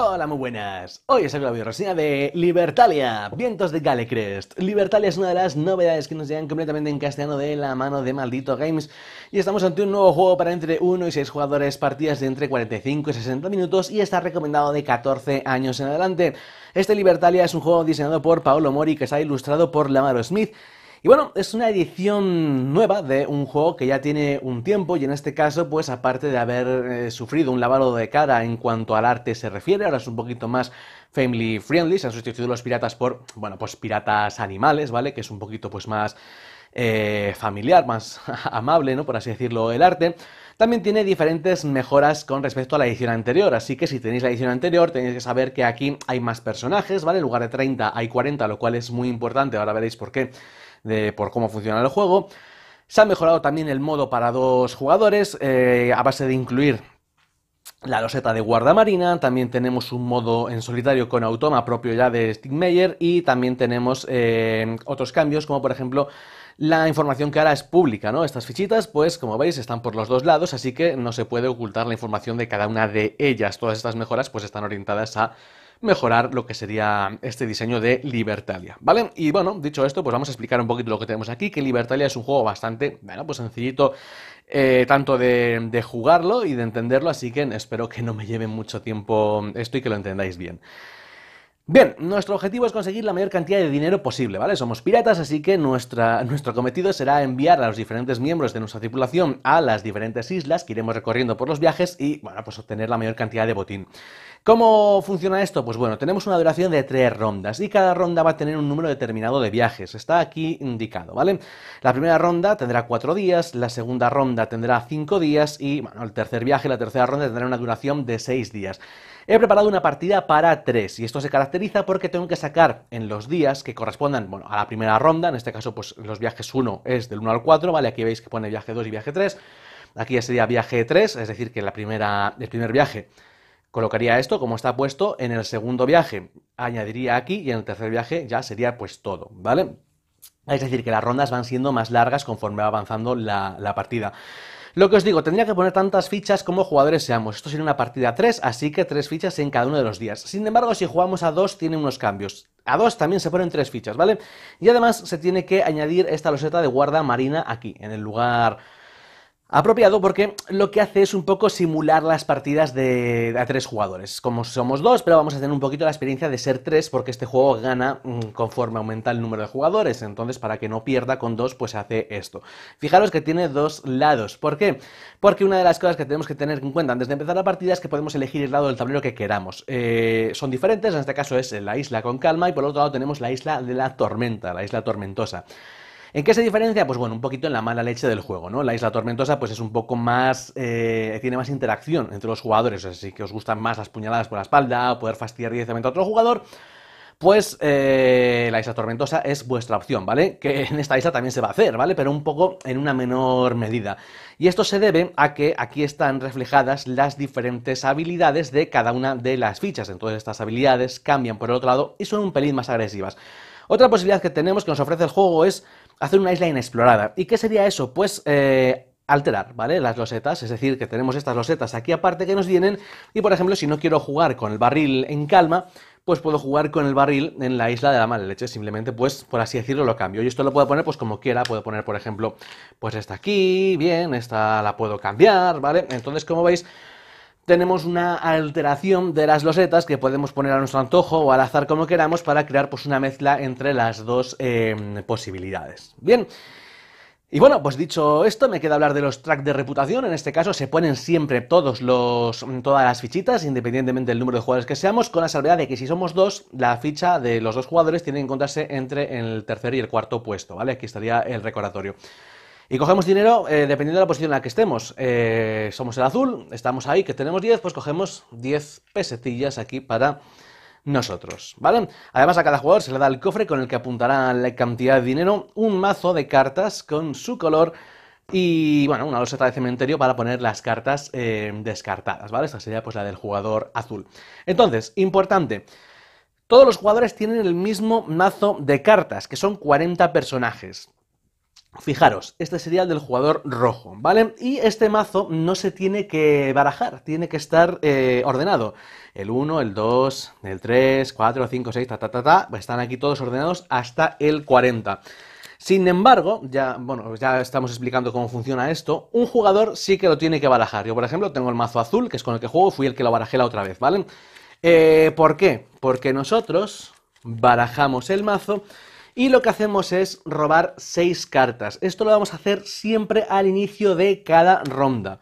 Hola, muy buenas. Hoy os el de reseña de Libertalia, Vientos de Galecrest. Libertalia es una de las novedades que nos llegan completamente en castellano de la mano de Maldito Games. Y estamos ante un nuevo juego para entre 1 y 6 jugadores, partidas de entre 45 y 60 minutos y está recomendado de 14 años en adelante. Este Libertalia es un juego diseñado por Paolo Mori que está ilustrado por Lamaro Smith y bueno, es una edición nueva de un juego que ya tiene un tiempo y en este caso, pues aparte de haber eh, sufrido un lavado de cara en cuanto al arte se refiere, ahora es un poquito más family friendly, se han sustituido los piratas por, bueno, pues piratas animales, ¿vale? Que es un poquito pues más eh, familiar, más amable, ¿no? Por así decirlo, el arte. También tiene diferentes mejoras con respecto a la edición anterior, así que si tenéis la edición anterior tenéis que saber que aquí hay más personajes, ¿vale? En lugar de 30 hay 40, lo cual es muy importante, ahora veréis por qué de, por cómo funciona el juego. Se ha mejorado también el modo para dos jugadores eh, a base de incluir la loseta de guardamarina, también tenemos un modo en solitario con automa propio ya de Stigmeyer y también tenemos eh, otros cambios como por ejemplo la información que ahora es pública, ¿no? Estas fichitas, pues como veis, están por los dos lados, así que no se puede ocultar la información de cada una de ellas. Todas estas mejoras pues están orientadas a mejorar lo que sería este diseño de Libertalia, ¿vale? Y bueno, dicho esto, pues vamos a explicar un poquito lo que tenemos aquí, que Libertalia es un juego bastante, bueno, pues sencillito, eh, tanto de, de jugarlo y de entenderlo, así que espero que no me lleve mucho tiempo esto y que lo entendáis bien. Bien, nuestro objetivo es conseguir la mayor cantidad de dinero posible, ¿vale? Somos piratas, así que nuestro cometido será enviar a los diferentes miembros de nuestra tripulación a las diferentes islas que iremos recorriendo por los viajes y, bueno, pues obtener la mayor cantidad de botín. ¿Cómo funciona esto? Pues bueno, tenemos una duración de tres rondas y cada ronda va a tener un número determinado de viajes. Está aquí indicado, ¿vale? La primera ronda tendrá cuatro días, la segunda ronda tendrá cinco días y, bueno, el tercer viaje, y la tercera ronda tendrá una duración de seis días. He preparado una partida para tres y esto se caracteriza porque tengo que sacar en los días que correspondan bueno, a la primera ronda, en este caso pues los viajes 1 es del 1 al 4, ¿vale? Aquí veis que pone viaje 2 y viaje 3, aquí ya sería viaje 3, es decir que la primera, el primer viaje colocaría esto como está puesto, en el segundo viaje añadiría aquí y en el tercer viaje ya sería pues todo, ¿vale? Es decir, que las rondas van siendo más largas conforme va avanzando la partida. Lo que os digo, tendría que poner tantas fichas como jugadores seamos. Esto sería una partida 3, así que 3 fichas en cada uno de los días. Sin embargo, si jugamos a 2, tiene unos cambios. A 2 también se ponen 3 fichas, ¿vale? Y además se tiene que añadir esta loseta de guarda marina aquí, en el lugar Apropiado porque lo que hace es un poco simular las partidas de a tres jugadores. Como somos dos, pero vamos a tener un poquito la experiencia de ser tres porque este juego gana mm, conforme aumenta el número de jugadores. Entonces, para que no pierda con dos, pues hace esto. Fijaros que tiene dos lados. ¿Por qué? Porque una de las cosas que tenemos que tener en cuenta antes de empezar la partida es que podemos elegir el lado del tablero que queramos. Eh, son diferentes, en este caso es la isla con calma y por otro lado tenemos la isla de la tormenta, la isla tormentosa. ¿En qué se diferencia? Pues bueno, un poquito en la mala leche del juego, ¿no? La isla tormentosa pues es un poco más... Eh, tiene más interacción entre los jugadores, así que os gustan más las puñaladas por la espalda, poder fastidiar directamente a otro jugador pues eh, la isla tormentosa es vuestra opción, ¿vale? Que en esta isla también se va a hacer, ¿vale? Pero un poco en una menor medida. Y esto se debe a que aquí están reflejadas las diferentes habilidades de cada una de las fichas. Entonces estas habilidades cambian por el otro lado y son un pelín más agresivas. Otra posibilidad que tenemos que nos ofrece el juego es hacer una isla inexplorada. ¿Y qué sería eso? Pues eh, alterar, ¿vale? Las losetas, es decir, que tenemos estas losetas aquí aparte que nos vienen y, por ejemplo, si no quiero jugar con el barril en calma, pues puedo jugar con el barril en la isla de la mala leche, simplemente pues por así decirlo lo cambio. Y esto lo puedo poner pues como quiera, puedo poner por ejemplo pues esta aquí, bien, esta la puedo cambiar, ¿vale? Entonces como veis tenemos una alteración de las losetas que podemos poner a nuestro antojo o al azar como queramos para crear pues una mezcla entre las dos em, posibilidades. Bien. Y bueno, pues dicho esto, me queda hablar de los tracks de reputación. En este caso se ponen siempre todos los, todas las fichitas, independientemente del número de jugadores que seamos, con la salvedad de que si somos dos, la ficha de los dos jugadores tiene que encontrarse entre el tercer y el cuarto puesto, ¿vale? Aquí estaría el recordatorio. Y cogemos dinero eh, dependiendo de la posición en la que estemos. Eh, somos el azul, estamos ahí, que tenemos 10, pues cogemos 10 pesetillas aquí para nosotros, ¿vale? Además a cada jugador se le da el cofre con el que apuntará la cantidad de dinero, un mazo de cartas con su color y, bueno, una loseta de cementerio para poner las cartas eh, descartadas, ¿vale? Esta sería pues la del jugador azul. Entonces, importante, todos los jugadores tienen el mismo mazo de cartas, que son 40 personajes. Fijaros, este sería el del jugador rojo, ¿vale? Y este mazo no se tiene que barajar, tiene que estar eh, ordenado. El 1, el 2, el 3, 4, 5, 6, ta, ta, ta, ta, están aquí todos ordenados hasta el 40. Sin embargo, ya, bueno, ya estamos explicando cómo funciona esto, un jugador sí que lo tiene que barajar. Yo, por ejemplo, tengo el mazo azul, que es con el que juego, fui el que lo barajé la otra vez, ¿vale? Eh, ¿Por qué? Porque nosotros barajamos el mazo y lo que hacemos es robar 6 cartas. Esto lo vamos a hacer siempre al inicio de cada ronda.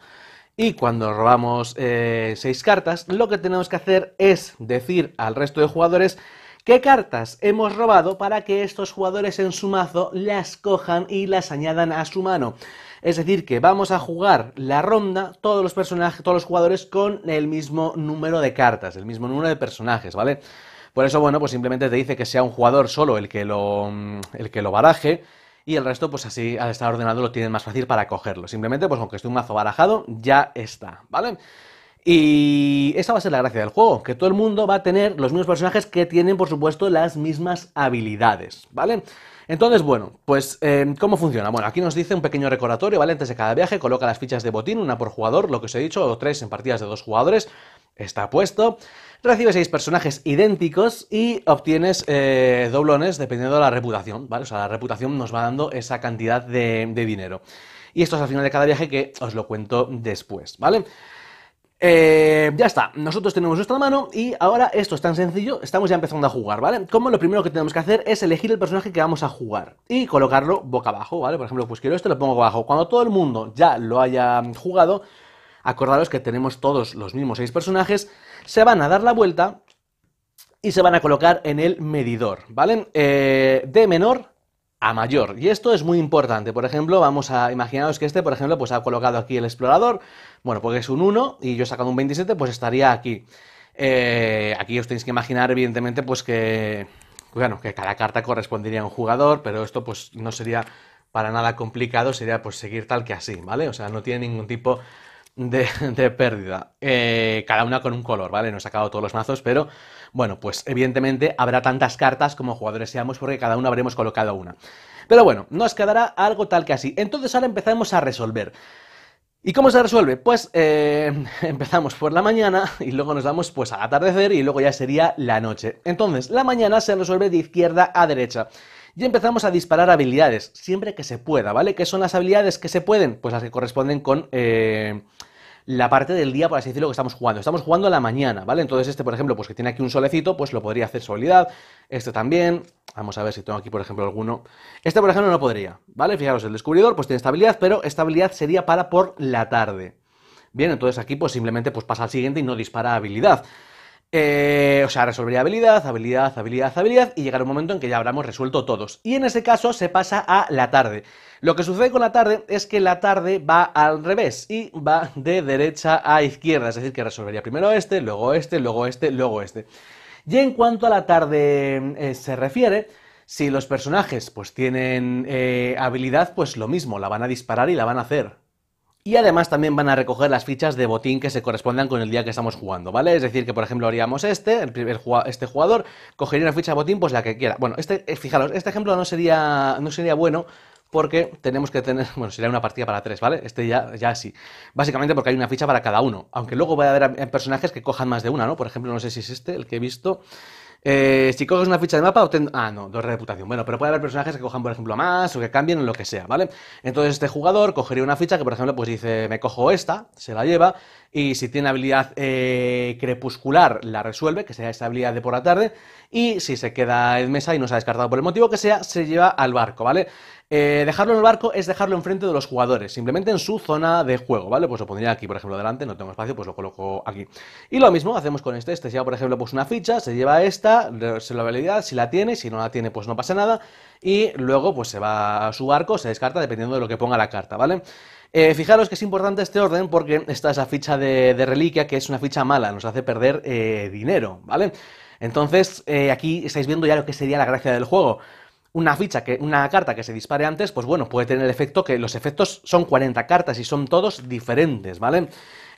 Y cuando robamos 6 eh, cartas, lo que tenemos que hacer es decir al resto de jugadores qué cartas hemos robado para que estos jugadores en su mazo las cojan y las añadan a su mano. Es decir, que vamos a jugar la ronda, todos los personajes, todos los jugadores con el mismo número de cartas, el mismo número de personajes, ¿vale? Por eso, bueno, pues simplemente te dice que sea un jugador solo el que lo, mm, el que lo baraje y el resto, pues así al estar ordenado lo tienen más fácil para cogerlo. Simplemente, pues aunque esté un mazo barajado, ya está, ¿vale? vale y esa va a ser la gracia del juego, que todo el mundo va a tener los mismos personajes que tienen, por supuesto, las mismas habilidades, ¿vale? Entonces, bueno, pues, em, ¿cómo funciona? Bueno, aquí nos dice un pequeño recordatorio, ¿vale? Antes de cada viaje coloca las fichas de botín, una por jugador, lo que os he dicho, o tres en partidas de dos jugadores, está puesto. Recibes seis personajes idénticos y obtienes eh, doblones dependiendo de la reputación, ¿vale? O sea, la reputación nos va dando esa cantidad de, dinero. Y esto es al final de cada viaje que os lo cuento después, ¿vale? vale eh, ya está, nosotros tenemos nuestra mano y ahora esto es tan sencillo, estamos ya empezando a jugar, ¿vale? Como lo primero que tenemos que hacer es elegir el personaje que vamos a jugar y colocarlo boca abajo, ¿vale? Por ejemplo, pues quiero este, lo pongo abajo. Cuando todo el mundo ya lo haya jugado, acordaros que tenemos todos los mismos seis personajes, se van a dar la vuelta y se van a colocar en el medidor, ¿vale? Eh, de menor a mayor. Y esto es muy importante. Por ejemplo, vamos a imaginaros que este, por ejemplo, pues ha colocado aquí el explorador. Bueno, porque es un 1 y yo he sacado un 27, pues estaría aquí. Eh, aquí os tenéis que imaginar, evidentemente, pues que, bueno, que cada carta correspondería a un jugador, pero esto pues no sería para nada complicado, sería pues seguir tal que así, ¿vale? O sea, no tiene ningún tipo de, pérdida. Eh, cada una con un color, ¿vale? No he sacado todos los mazos, pero bueno, pues evidentemente habrá tantas cartas como jugadores seamos porque cada uno habremos colocado una. Pero bueno, nos quedará algo tal que así. Entonces ahora empezamos a resolver. ¿Y cómo se resuelve? Pues eh, empezamos por la mañana y luego nos damos pues al atardecer y luego ya sería la noche. Entonces, la mañana se resuelve de izquierda a derecha. Y empezamos a disparar habilidades, siempre que se pueda, ¿vale? ¿Qué son las habilidades que se pueden? Pues las que corresponden con... Eh, la parte del día, por así decirlo, que estamos jugando. Estamos jugando a la mañana, ¿vale? Entonces este, por ejemplo, pues que tiene aquí un solecito, pues lo podría hacer su habilidad. Este también. Vamos a ver si tengo aquí, por ejemplo, alguno. Este, por ejemplo, no podría, ¿vale? Fijaros, el descubridor pues tiene estabilidad pero esta sería para por la tarde. Bien, entonces aquí pues simplemente pues pasa al siguiente y no dispara habilidad. Eh, o sea, resolvería habilidad, habilidad, habilidad, habilidad y llegará un momento en que ya habremos resuelto todos. Y en ese caso se pasa a la tarde. Lo que sucede con la tarde es que la tarde va al revés y va de derecha a izquierda, es decir, que resolvería primero este, luego este, luego este, luego este. Y en cuanto a la tarde eh, se refiere, si los personajes pues tienen eh, habilidad, pues lo mismo, la van a disparar y la van a hacer. Y además también van a recoger las fichas de botín que se correspondan con el día que estamos jugando, ¿vale? Es decir, que por ejemplo haríamos este, el primer este jugador, cogería una ficha de botín, pues la que quiera. Bueno, este, eh, fijaros, este ejemplo no sería, no sería bueno porque tenemos que tener, bueno, sería una partida para tres, ¿vale? Este ya, ya sí. Básicamente porque hay una ficha para cada uno, aunque luego va a haber eh, personajes que cojan más de una, ¿no? Por ejemplo, no sé si es este, el que he visto, eh, si coges una ficha de mapa, Ah, no, dos de reputación. Bueno, pero puede haber personajes que cojan, por ejemplo, a más o que cambien o lo que sea, ¿vale? Entonces este jugador cogería una ficha que, por ejemplo, pues dice, me cojo esta, se la lleva, y si tiene habilidad eh, crepuscular, la resuelve, que sea esta habilidad de por la tarde, y si se queda en mesa y no se ha descartado por el motivo que sea, se lleva al barco, ¿vale? Eh, dejarlo en el barco es dejarlo enfrente de los jugadores, simplemente en su zona de juego, ¿vale? Pues lo pondría aquí, por ejemplo, delante, no tengo espacio, pues lo coloco aquí. Y lo mismo hacemos con este, este lleva, por ejemplo, pues una ficha, se lleva esta, se la habilidad, si la tiene, si no la tiene, pues no pasa nada, y luego pues se va a su barco, se descarta dependiendo de lo que ponga la carta, ¿vale? Eh, fijaros que es importante este orden porque esta es la ficha de, reliquia, que es una ficha mala, nos hace perder eh, dinero, ¿vale? Entonces, aquí estáis viendo ya lo que sería la gracia del juego una ficha, que, una carta que se dispare antes, pues bueno, puede tener el efecto que los efectos son 40 cartas y son todos diferentes, ¿vale?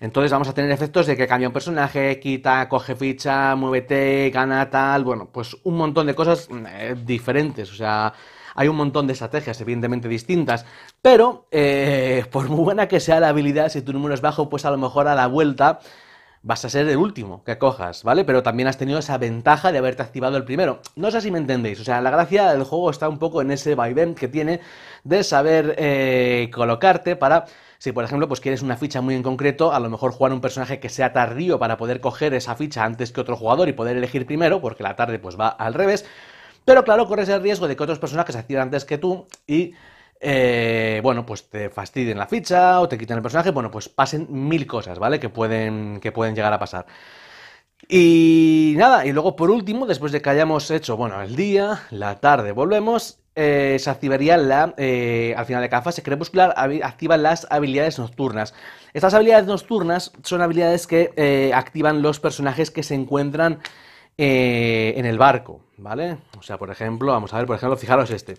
Entonces vamos a tener efectos de que cambia un personaje, quita, coge ficha, muévete, gana tal, bueno, pues un montón de cosas mm, eh, diferentes, o sea, hay un montón de estrategias evidentemente distintas, pero eh, por muy buena que sea la habilidad, si tu número es bajo, pues a lo mejor a la vuelta vas a ser el último que cojas, ¿vale? Pero también has tenido esa ventaja de haberte activado el primero. No sé si me entendéis, o sea, la gracia del juego está un poco en ese vaivén que tiene de saber eh, colocarte para... Si, por ejemplo, pues quieres una ficha muy en concreto, a lo mejor jugar un personaje que sea tardío para poder coger esa ficha antes que otro jugador y poder elegir primero, porque la tarde pues va al revés. Pero claro, corres el riesgo de que otros personajes activen antes que tú y eh, bueno, pues te fastidien la ficha o te quitan el personaje, bueno, pues pasen mil cosas, ¿vale? Que pueden, que pueden llegar a pasar. Y nada, y luego por último, después de que hayamos hecho, bueno, el día, la tarde, volvemos, eh, se activaría la, eh, al final de cada fase crepuscular, activan las habilidades nocturnas. Estas habilidades nocturnas son habilidades que activan los personajes que se encuentran en el barco, ¿vale? O sea, por ejemplo, vamos a ver, por ejemplo, fijaros este.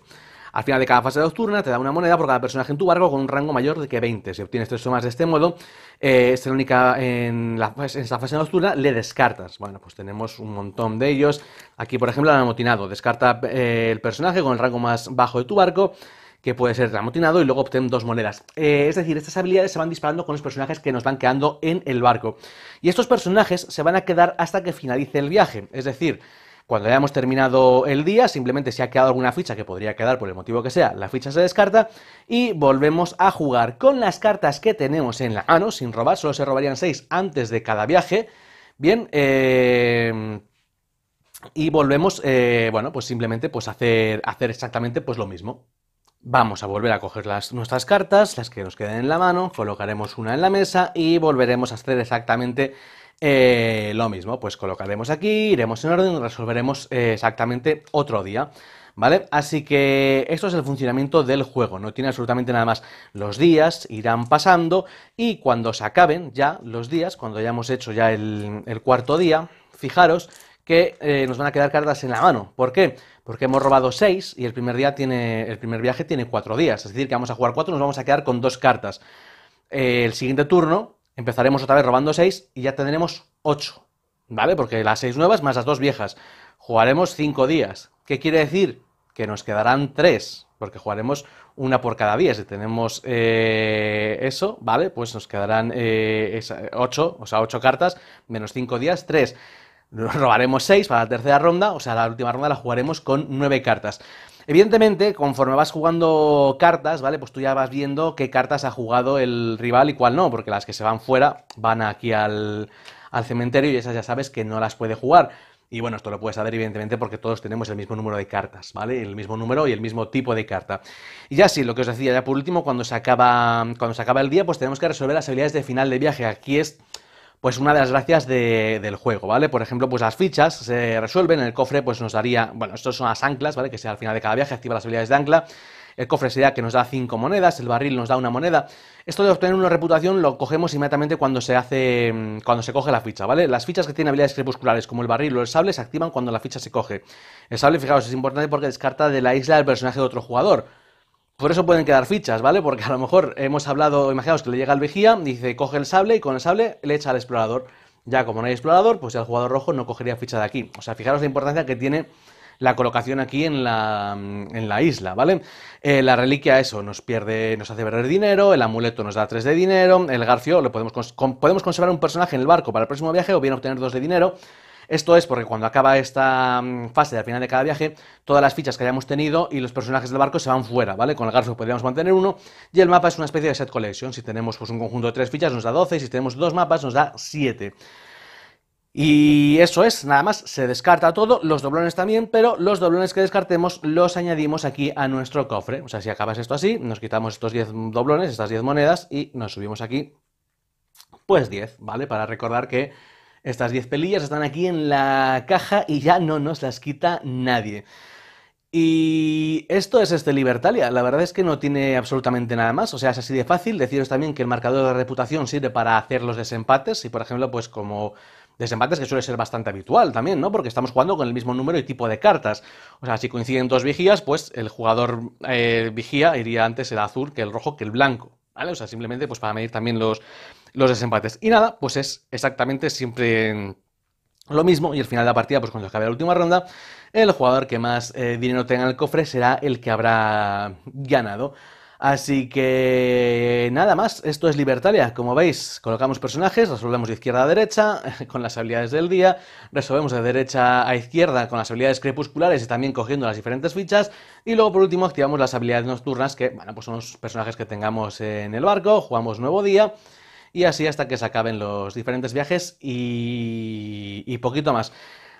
Al final de cada fase nocturna te da una moneda por cada personaje en tu barco con un rango mayor de que 20. Si obtienes tres o más de este modo, esta eh, es la única en, la, en esta fase nocturna le descartas. Bueno, pues tenemos un montón de ellos. Aquí, por ejemplo, el amotinado. Descarta eh, el personaje con el rango más bajo de tu barco que puede ser amotinado y luego obtén dos monedas. Eh, es decir, estas habilidades se van disparando con los personajes que nos van quedando en el barco. Y estos personajes se van a quedar hasta que finalice el viaje. Es decir, cuando hayamos terminado el día, simplemente si ha quedado alguna ficha que podría quedar por el motivo que sea, la ficha se descarta y volvemos a jugar con las cartas que tenemos en la mano, sin robar, solo se robarían 6 antes de cada viaje. Bien, eh, y volvemos, eh, bueno, pues simplemente pues hacer, hacer exactamente pues lo mismo. Vamos a volver a coger las, nuestras cartas, las que nos queden en la mano, colocaremos una en la mesa y volveremos a hacer exactamente eh, lo mismo, pues colocaremos aquí, iremos en orden, resolveremos eh, exactamente otro día. ¿Vale? Así que esto es el funcionamiento del juego, no tiene absolutamente nada más. Los días irán pasando y cuando se acaben ya los días, cuando hayamos hecho ya el, cuarto día, fijaros que eh, nos van a quedar cartas en la mano. ¿Por qué? Porque hemos robado 6 y el primer, día tiene, el primer viaje tiene 4 días, es decir, que vamos a jugar 4, nos vamos a quedar con 2 cartas. el siguiente turno empezaremos otra vez robando 6 y ya tendremos 8, ¿vale? Porque las 6 nuevas más las 2 viejas. Jugaremos 5 días. ¿Qué quiere decir? Que nos quedarán 3, porque jugaremos una por cada día. Si tenemos eh, eso, ¿vale? Pues nos quedarán 8, eh, o sea, 8 cartas, menos 5 días, 3. Robaremos 6 para la tercera ronda, o sea, la última ronda la jugaremos con 9 cartas. Evidentemente, conforme vas jugando cartas, ¿vale? Pues tú ya vas viendo qué cartas ha jugado el rival y cuál no, porque las que se van fuera van aquí al, cementerio y esas ya sabes que no las puede jugar. Y bueno, esto lo puedes saber evidentemente porque todos tenemos el mismo número de cartas, ¿vale? El mismo número y el mismo tipo de carta. Y ya sí, lo que os decía, ya por último, cuando se acaba, cuando se acaba el día, pues tenemos que resolver las habilidades de final de viaje. Aquí es pues una de las gracias del juego, ¿vale? Por ejemplo, pues las fichas se resuelven, el cofre pues nos daría, bueno, estos son las anclas, ¿vale? Que sea al final de cada viaje, activa las habilidades de ancla. El cofre sería que nos da 5 monedas, el barril nos da una moneda. Esto de obtener una reputación lo cogemos inmediatamente cuando se hace. Mm, cuando se coge la ficha, ¿vale? Las fichas que tienen habilidades crepusculares, como el barril o el sable, se activan cuando la ficha se coge. El sable, fijaos, es importante porque descarta de la isla el personaje de otro jugador. Por eso pueden quedar fichas, ¿vale? Porque a lo mejor hemos hablado, imaginaos que le llega al vejía, dice, coge el sable y con el sable le echa al explorador. Ya como no hay explorador, pues el jugador rojo no cogería ficha de aquí. O sea, fijaros la importancia que tiene la colocación aquí en la, en la isla, ¿vale? Eh, la reliquia, eso, nos pierde, nos hace perder dinero, el amuleto nos da 3 de dinero, el garfio, lo podemos, podemos conservar un personaje en el barco para el próximo viaje o bien obtener 2 de dinero. Esto es porque cuando acaba esta mm, fase al final de cada viaje, todas las fichas que hayamos tenido y los personajes del barco se van fuera, ¿vale? Con el garfo podríamos mantener uno y el mapa es una especie de set collection. Si tenemos pues, un conjunto de tres fichas nos da 12 y si tenemos dos mapas nos da 7. Y eso es, nada más, se descarta todo, los doblones también, pero los doblones que descartemos los añadimos aquí a nuestro cofre. O sea, si acabas esto así, nos quitamos estos 10 doblones, estas 10 monedas y nos subimos aquí, pues 10, ¿vale? Para recordar que estas 10 pelillas están aquí en la caja y ya no nos las quita nadie. Y esto es este Libertalia. La verdad es que no tiene absolutamente nada más. O sea, es así de fácil. Deciros también que el marcador de reputación sirve para hacer los desempates. Y por ejemplo, pues como desempates que suele ser bastante habitual también, ¿no? Porque estamos jugando con el mismo número y tipo de cartas. O sea, si coinciden dos vigías, pues el jugador eh, vigía iría antes el azul que el rojo que el blanco. ¿Vale? O sea, simplemente pues para medir también los, los desempates. Y nada, pues es exactamente siempre lo mismo y al final de la partida, pues cuando acabe la última ronda, el jugador que más eh, dinero tenga en el cofre será el que habrá ganado. Así que nada más, esto es Libertalia. Como veis, colocamos personajes, resolvemos de izquierda a derecha con las habilidades del día, resolvemos de derecha a izquierda con las habilidades crepusculares y también cogiendo las diferentes fichas, y luego por último activamos las habilidades nocturnas, que bueno, pues son los personajes que tengamos en el barco, jugamos nuevo día, y así hasta que se acaben los diferentes viajes y, y poquito más.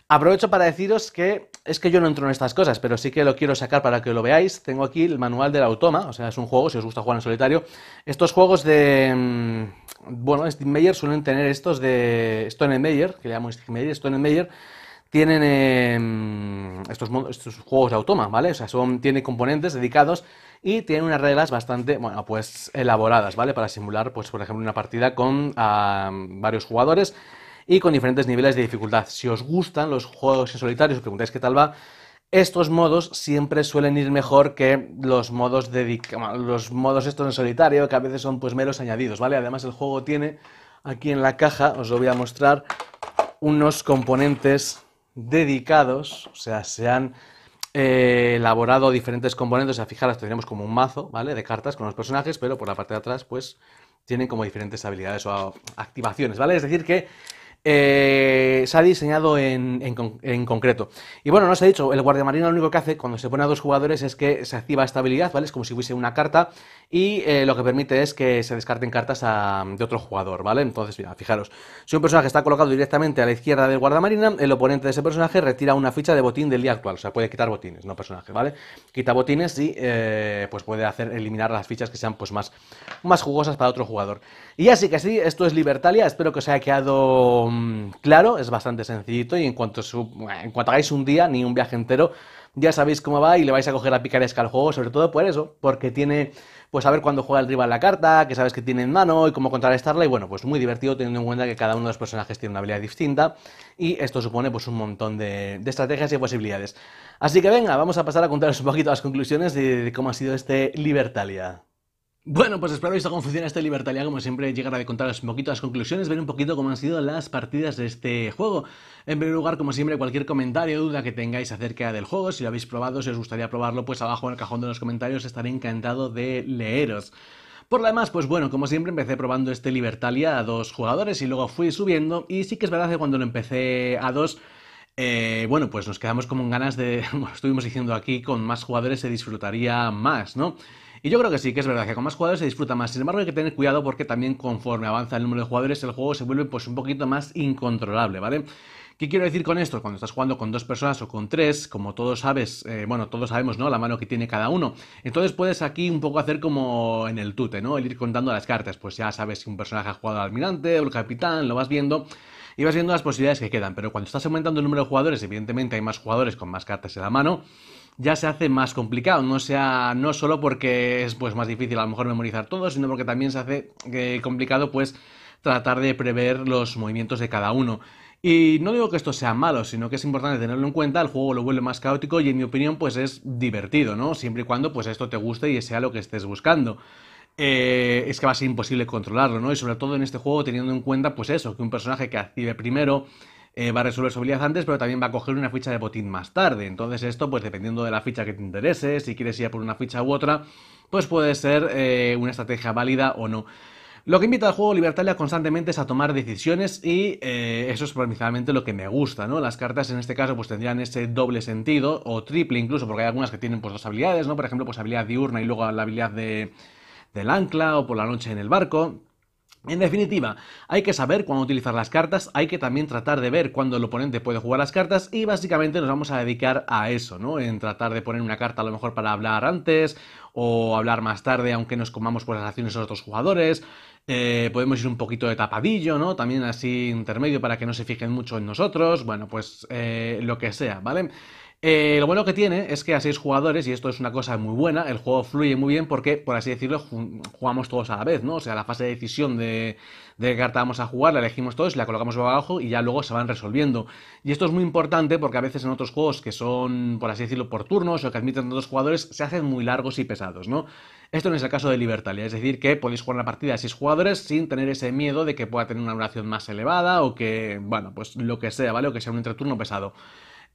Aprovecho para deciros que es que yo no entro en estas cosas, pero sí que lo quiero sacar para que lo veáis. Tengo aquí el manual del automa, o sea, es un juego, si os gusta jugar en solitario. Estos juegos de... Mm, bueno, Steam suelen tener estos de Stone Meyer, que le llamo Steam Meyer, Stone tienen eh, estos, estos, juegos de automa, ¿vale? O sea, son, tienen componentes dedicados y tienen unas reglas bastante, bueno, pues elaboradas, ¿vale? Para simular, pues, por ejemplo, una partida con ah, varios jugadores y con diferentes niveles de dificultad. Si os gustan los juegos en solitario, os preguntáis qué tal va, estos modos siempre suelen ir mejor que los modos dedicados, los modos estos en solitario, que a veces son pues meros añadidos, ¿vale? Además el juego tiene aquí en la caja, os lo voy a mostrar, unos componentes dedicados, o sea, se han eh, elaborado diferentes componentes, o sea, fijaros, tendríamos como un mazo, ¿vale? De cartas con los personajes, pero por la parte de atrás, pues, tienen como diferentes habilidades o activaciones, ¿vale? Es decir, que eh, se ha diseñado en, concreto. Y bueno, no os he dicho, el guardiamarina lo único que hace cuando se pone a dos jugadores es que se activa esta habilidad, ¿vale? Es como si fuese una carta y eh, lo que permite es que se descarten cartas de otro jugador, ¿vale? Entonces, mira, fijaros, si un personaje está colocado directamente a la izquierda del guardamarina, el oponente de ese personaje retira una ficha de botín del día actual, o sea, puede quitar botines, no personaje, ¿vale? Quita botines y eh, pues puede hacer eliminar las fichas que sean pues más, más jugosas para otro jugador. Y así que sí, esto es Libertalia, espero que os haya quedado Mm, claro, es bastante sencillito y en cuanto, en cuanto hagáis un día, ni un viaje entero, ya sabéis cómo va y le vais a coger la picaresca al juego, sobre todo por eso, porque tiene, pues saber cuándo juega el rival la carta, que sabes que tiene en mano y cómo contrarrestarla, y bueno, pues muy divertido teniendo en cuenta que cada uno de los personajes tiene una habilidad distinta, y esto supone pues un montón de, estrategias y posibilidades. Así que venga, vamos a pasar a contaros un poquito las conclusiones de cómo ha sido este Libertalia. Bueno, pues espero visto cómo funciona este Libertalia, como siempre, llegar a contaros un poquito las conclusiones, ver un poquito cómo han sido las partidas de este juego. En primer lugar, como siempre, cualquier comentario, duda que tengáis acerca del juego, si lo habéis probado, si os gustaría probarlo, pues abajo en el cajón de los comentarios estaré encantado de leeros. Por lo demás, pues bueno, como siempre empecé probando este Libertalia a dos jugadores y luego fui subiendo y sí que es verdad que cuando lo empecé a dos, eh, bueno, pues nos quedamos como en ganas de, estuvimos diciendo aquí, con más jugadores se disfrutaría más, ¿no? Y yo creo que sí, que es verdad que con más jugadores se disfruta más. Sin embargo, hay que tener cuidado porque también conforme avanza el número de jugadores, el juego se vuelve pues un poquito más incontrolable, ¿vale? ¿Qué quiero decir con esto? Cuando estás jugando con dos personas o con tres, como todos sabes, eh, bueno, todos sabemos, ¿no? La mano que tiene cada uno. Entonces puedes aquí un poco hacer como en el tute, ¿no? El ir contando las cartas. Pues ya sabes si un personaje ha jugado al almirante o el capitán, lo vas viendo y vas viendo las posibilidades que quedan. Pero cuando estás aumentando el número de jugadores, evidentemente hay más jugadores con más cartas en la mano ya se hace más complicado, no sea no solo porque es pues más difícil a lo mejor memorizar todo, sino porque también se hace eh, complicado pues tratar de prever los movimientos de cada uno. Y no digo que esto sea malo, sino que es importante tenerlo en cuenta, el juego lo vuelve más caótico y en mi opinión pues es divertido, ¿no? Siempre y cuando pues esto te guste y sea lo que estés buscando. Eh, es que va a ser imposible controlarlo, ¿no? Y sobre todo en este juego teniendo en cuenta pues eso, que un personaje que active primero eh, va a resolver su habilidad antes, pero también va a coger una ficha de botín más tarde. Entonces esto, pues dependiendo de la ficha que te interese, si quieres ir por una ficha u otra, pues puede ser eh, una estrategia válida o no. Lo que invita al juego Libertalia constantemente es a tomar decisiones y eh, eso es principalmente lo que me gusta, ¿no? Las cartas en este caso pues tendrían ese doble sentido o triple incluso, porque hay algunas que tienen pues dos habilidades, ¿no? Por ejemplo, pues habilidad diurna y luego la habilidad de, del ancla o por la noche en el barco. En definitiva, hay que saber cuándo utilizar las cartas, hay que también tratar de ver cuándo el oponente puede jugar las cartas y básicamente nos vamos a dedicar a eso, ¿no? En tratar de poner una carta a lo mejor para hablar antes o hablar más tarde aunque nos comamos por pues, las acciones de otros jugadores. Eh, podemos ir un poquito de tapadillo, ¿no? También así intermedio para que no se fijen mucho en nosotros. Bueno, pues eh, lo que sea, ¿vale? Eh, lo bueno que tiene es que a seis jugadores, y esto es una cosa muy buena, el juego fluye muy bien porque, por así decirlo, jugamos todos a la vez, ¿no? O sea, la fase de decisión de, de qué carta vamos a jugar, la elegimos todos, la colocamos abajo y ya luego se van resolviendo. Y esto es muy importante porque a veces en otros juegos que son, por así decirlo, por turnos o que admiten otros jugadores, se hacen muy largos y pesados, ¿no? Esto no es el caso de Libertalia, es decir, que podéis jugar una partida a seis jugadores sin tener ese miedo de que pueda tener una duración más elevada o que, bueno, pues lo que sea, ¿vale? O que sea un entreturno pesado.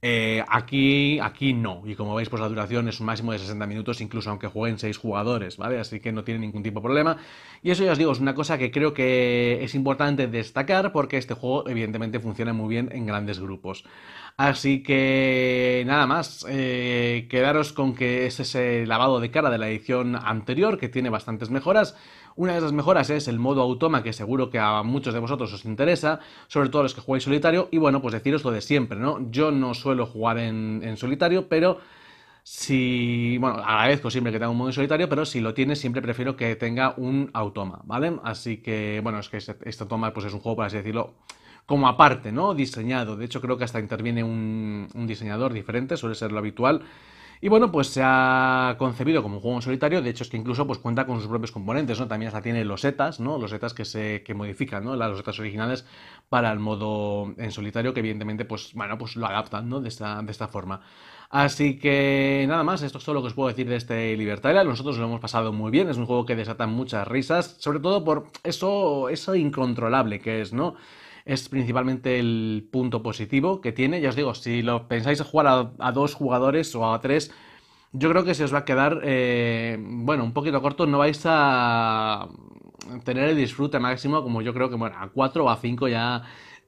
Eh, aquí, aquí no. Y como veis, pues la duración es un máximo de 60 minutos, incluso aunque jueguen 6 jugadores, ¿vale? Así que no tiene ningún tipo de problema. Y eso ya os digo, es una cosa que creo que es importante destacar porque este juego evidentemente funciona muy bien en grandes grupos. Así que nada más, eh, quedaros con que este es ese lavado de cara de la edición anterior que tiene bastantes mejoras. Una de las mejoras es el modo automa, que seguro que a muchos de vosotros os interesa, sobre todo a los que jugáis solitario, y bueno, pues deciros lo de siempre, ¿no? Yo no suelo jugar en, solitario, pero si, bueno, agradezco siempre que tenga un modo solitario, pero si lo tiene siempre prefiero que tenga un automa, ¿vale? Así que, bueno, es que este, este, automa pues es un juego, por así decirlo, como aparte, ¿no? Diseñado. De hecho, creo que hasta interviene un diseñador diferente, suele ser lo habitual. Y bueno, pues se ha concebido como un juego en solitario, de hecho es que incluso pues, cuenta con sus propios componentes, ¿no? También hasta tiene losetas, ¿no? Losetas que se que modifican, ¿no? Las losetas originales para el modo en solitario, que evidentemente, pues, bueno, pues lo adaptan, ¿no? De esta, de esta forma. Así que nada más, esto es todo lo que os puedo decir de este Libertaria. Nosotros lo hemos pasado muy bien, es un juego que desata muchas risas, sobre todo por eso, eso incontrolable que es, ¿no? es principalmente el punto positivo que tiene. Ya os digo, si lo pensáis jugar a, dos jugadores o a tres, yo creo que se os va a quedar, eh, bueno, un poquito corto, no vais a tener el disfrute máximo como yo creo que, bueno, a cuatro o a cinco ya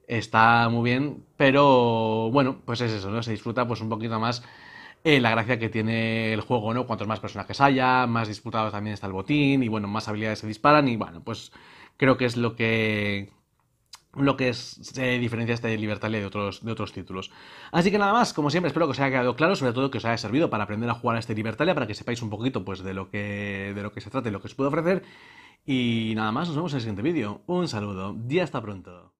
está muy bien, pero bueno, pues es eso, ¿no? Se disfruta pues un poquito más eh, la gracia que tiene el juego, ¿no? Cuantos más personajes haya, más disputado también está el botín y bueno, más habilidades se disparan y bueno, pues creo que es lo que lo que se diferencia este Libertalia de otros, de otros títulos. Así que nada más, como siempre, espero que os haya quedado claro, sobre todo que os haya servido para aprender a jugar a este Libertalia, para que sepáis un poquito pues, de, lo que, de lo que se trata y lo que os puedo ofrecer. Y nada más, nos vemos en el siguiente vídeo. Un saludo y hasta pronto.